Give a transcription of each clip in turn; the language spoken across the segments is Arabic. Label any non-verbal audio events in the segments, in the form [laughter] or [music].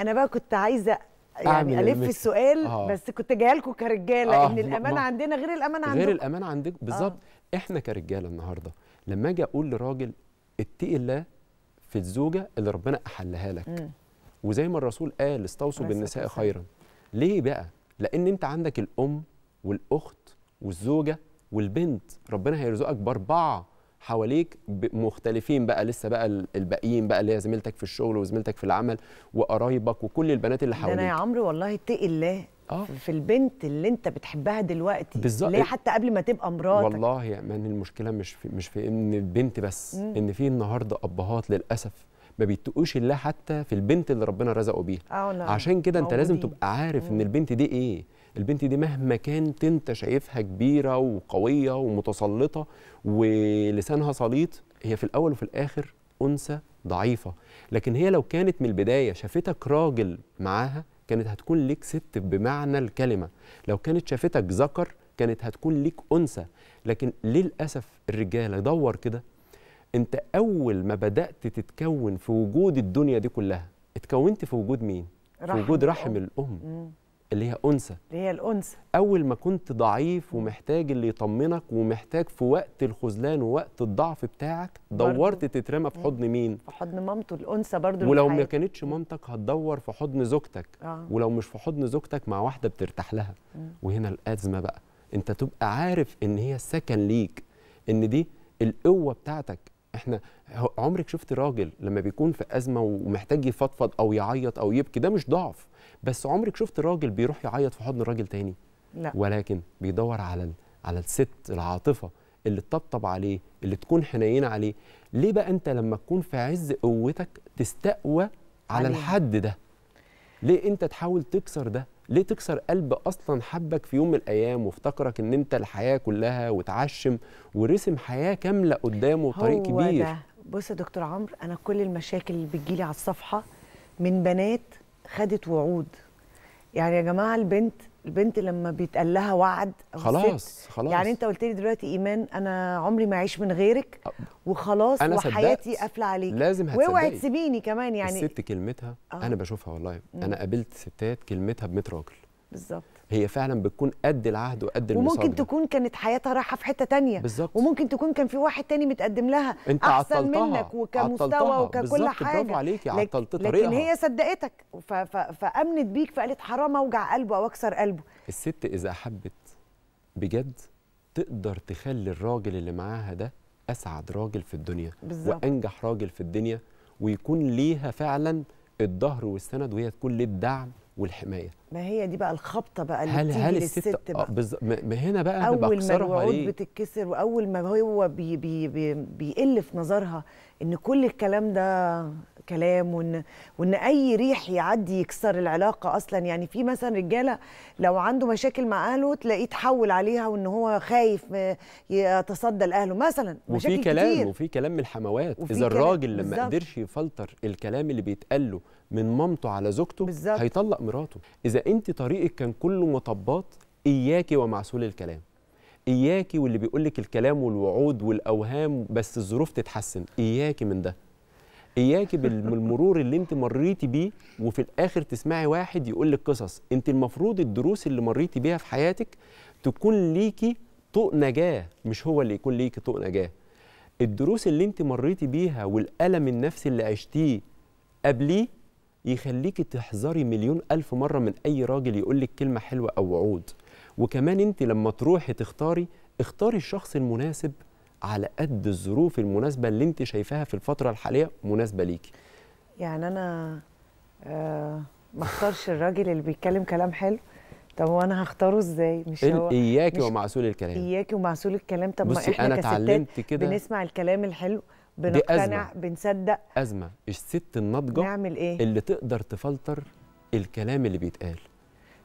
انا بقى كنت عايزه يعني الف السؤال آه. بس كنت جايه لكم كرجاله آه. ان الامانه ما. عندنا غير الامانه عندكم غير الامانه عندك آه. بالظبط آه. احنا كرجاله النهارده لما اجي اقول لراجل اتقي الله في الزوجه اللي ربنا احلها لك م. وزي ما الرسول قال استوصوا بالنساء خيرا ليه بقى لان انت عندك الام والاخت والزوجه والبنت ربنا هيرزقك باربعه حواليك مختلفين بقى لسه بقى الباقيين بقى اللي هي زميلتك في الشغل وزميلتك في العمل وقرايبك وكل البنات اللي حواليك انا يا عمرو والله اتقي الله آه. في البنت اللي انت بتحبها دلوقتي بالظبط ليه حتى قبل ما تبقى مراتك والله يا مان المشكله مش في مش في ان البنت بس مم. ان في النهارده ابهات للاسف ما بيتقوش الله حتى في البنت اللي ربنا رزقه بيها آه، عشان كده انت لازم تبقى عارف مم. ان البنت دي ايه البنت دي مهما كانت انت شايفها كبيره وقويه ومتسلطه ولسانها سليط هي في الاول وفي الاخر انثى ضعيفه لكن هي لو كانت من البدايه شافتك راجل معاها كانت هتكون ليك ست بمعنى الكلمه لو كانت شافتك ذكر كانت هتكون ليك انثى لكن للاسف الرجاله دور كده انت اول ما بدات تتكون في وجود الدنيا دي كلها اتكونت في وجود مين رحم في وجود رحم الام, الأم. اللي هي انثى اللي هي الانثى اول ما كنت ضعيف ومحتاج اللي يطمنك ومحتاج في وقت الخذلان ووقت الضعف بتاعك دورت تترمى في حضن مين في حضن مامته الانثى برضه ولو ما كانتش مامتك هتدور في حضن زوجتك آه. ولو مش في حضن زوجتك مع واحده بترتاح لها م. وهنا الازمه بقى انت تبقى عارف ان هي السكن ليك ان دي القوه بتاعتك احنا عمرك شفت راجل لما بيكون في ازمه ومحتاج يفضفض او يعيط او يبكي ده مش ضعف بس عمرك شفت راجل بيروح يعيط في حضن راجل تاني لا ولكن بيدور على على الست العاطفه اللي تطبطب عليه اللي تكون حنينه عليه ليه بقى انت لما تكون في عز قوتك تستقوى على الحد ده ليه انت تحاول تكسر ده ليه تكسر قلب اصلا حبك في يوم من الايام وافتكرك ان انت الحياه كلها وتعشم ورسم حياه كامله قدامه وطريق كبير ده. بص يا دكتور عمرو انا كل المشاكل اللي بتجيلي على الصفحه من بنات خدت وعود يعني يا جماعه البنت البنت لما بيتقال لها وعد خلاص خلاص يعني انت قلت لي دلوقتي ايمان انا عمري ما اعيش من غيرك وخلاص أنا وحياتي قافله عليك لازم هتصدقي واوعي تسيبيني كمان يعني الست كلمتها آه. انا بشوفها والله انا قابلت ستات كلمتها بميت راجل بالظبط هي فعلا بتكون قد العهد وقد المساعده وممكن تكون كانت حياتها رايحه في حته تانية بالظبط وممكن تكون كان في واحد تاني متقدم لها انت احسن عطلتها. منك وكمستوى وككل حاجه برافو عليكي عطلت لك طريقها لكن هي صدقتك فامنت بيك فقالت حرام اوجع قلبه او اكسر قلبه الست اذا حبت بجد تقدر تخلي الراجل اللي معاها ده اسعد راجل في الدنيا بالزبط. وانجح راجل في الدنيا ويكون ليها فعلا الظهر والسند وهي تكون للدعم والحمايه ما هي دي بقى الخبطه بقى اللي هل بتيجي هل الست, للست آه، بقى بز... ما هنا بقى اول ما الوعود بتتكسر واول ما هو بي بي بي بيقل في نظرها ان كل الكلام ده كلام وان وان اي ريح يعدي يكسر العلاقه اصلا يعني في مثلا رجاله لو عنده مشاكل مع اهله تلاقيه تحول عليها وان هو خايف آه، يتصدى لاهله مثلا مشاكل وفي كلام كتير. وفي كلام من الحموات اذا الراجل لما قدرش يفلتر الكلام اللي بيتقال له من مامته على زوجته بالزبط. هيطلق مراته اذا أنت طريقك كان كله مطبات إياكي ومعسول الكلام إياكي واللي بيقول لك الكلام والوعود والأوهام بس الظروف تتحسن إياكي من ده إياكي [laughs] بالمرور اللي أنت مريتي بيه وفي الآخر تسمعي واحد يقول لك قصص أنت المفروض الدروس اللي مريتي بيها في حياتك تكون ليكي طوق نجاة مش هو اللي يكون ليكي طوق نجاة الدروس اللي أنت مريتي بيها والألم النفسي اللي عشتيه قبليه يخليكي تحذري مليون ألف مرة من أي راجل يقول لك كلمة حلوة أو وعود وكمان أنت لما تروحي تختاري اختاري الشخص المناسب على قد الظروف المناسبة اللي أنت شايفاها في الفترة الحالية مناسبة ليكي يعني أنا آه ما اختارش الراجل اللي بيتكلم كلام حلو طب وانا هختاره ازاي مش هو اياكي ومعسول الكلام اياكي ومعسول الكلام طب ما احنا أنا كستات بنسمع الكلام الحلو بنقتنع بنصدق ازمه الست الناضجه نعمل ايه اللي تقدر تفلتر الكلام اللي بيتقال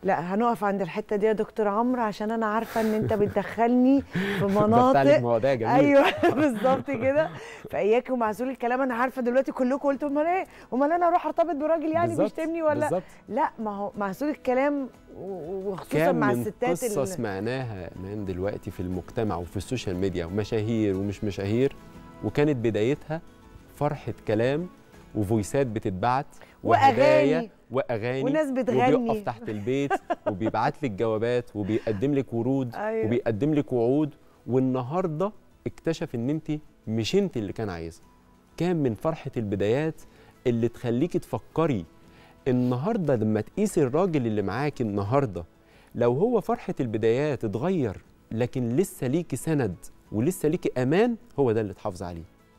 لا هنقف عند الحته دي يا دكتور عمرو عشان انا عارفه ان انت بتدخلني [laughs] في مناطق مواضيع ايوه [laughs] بالظبط كده فاياك ومعزول الكلام انا عارفه دلوقتي كلكم قلتوا امال ايه امال انا اروح ارتبط براجل يعني بالزبط. بيشتمني ولا بالزبط. لا ما هو معزول الكلام وخصوصا مع الستات قصه سمعناها من دلوقتي في المجتمع وفي السوشيال ميديا ومشاهير ومش مشاهير وكانت بدايتها فرحه كلام وفويسات بتتبعت وهدايا واغاني وناس بتغني وبيقف تحت البيت [laughs] وبيبعت لك جوابات وبيقدم لك ورود أيوة. وبيقدم لك وعود والنهارده اكتشف ان انت مش انت اللي كان عايزها كان من فرحه البدايات اللي تخليكي تفكري النهارده لما تقيسي الراجل اللي معاكي النهارده لو هو فرحه البدايات اتغير لكن لسه ليكي سند ولسه ليكي امان هو ده اللي تحافظ عليه